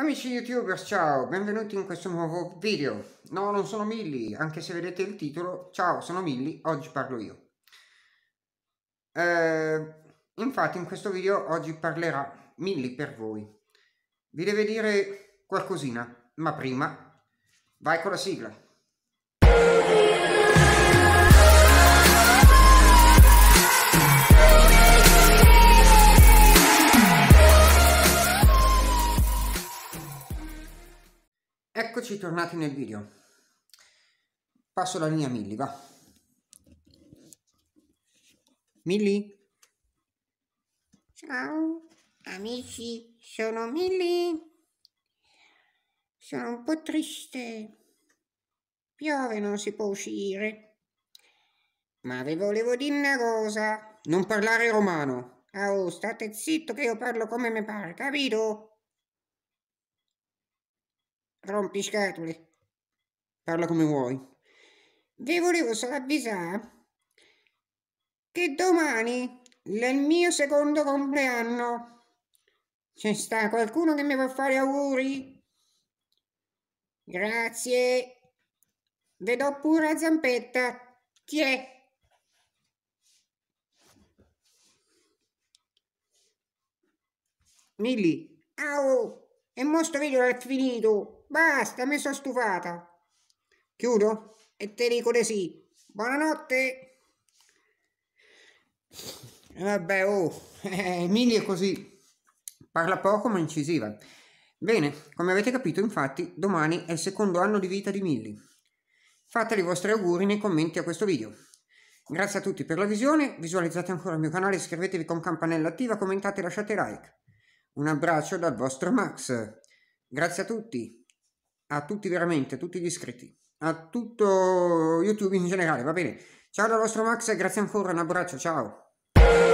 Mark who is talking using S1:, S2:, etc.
S1: Amici youtubers, ciao, benvenuti in questo nuovo video. No, non sono Milli, anche se vedete il titolo. Ciao, sono Milli, oggi parlo io. Eh, infatti in questo video oggi parlerà Milli per voi. Vi deve dire qualcosina, ma prima vai con la sigla. Eccoci tornati nel video. Passo la linea Milli, va. Milli? Ciao, amici, sono Milli. Sono un po' triste. Piove, non si può uscire. Ma vi volevo dire una cosa. Non parlare romano. Oh, state zitto che io parlo come mi pare, capito? Rompiscatole. Parla come vuoi. Vi volevo solo avvisare che domani è il mio secondo compleanno. C'è sta qualcuno che mi può fare auguri? Grazie. Vedo pure la zampetta. Chi è? Milli. Au! E mo sto video è finito! Basta, mi sono stufata. Chiudo e te dico di sì. Buonanotte. Vabbè, oh, eh, Emilia è così. Parla poco ma incisiva. Bene, come avete capito, infatti, domani è il secondo anno di vita di Millie. Fateli i vostri auguri nei commenti a questo video. Grazie a tutti per la visione, visualizzate ancora il mio canale, iscrivetevi con campanella attiva, commentate e lasciate like. Un abbraccio dal vostro Max. Grazie a tutti a tutti veramente, a tutti gli iscritti, a tutto YouTube in generale, va bene? Ciao dal vostro Max grazie ancora, un abbraccio, ciao!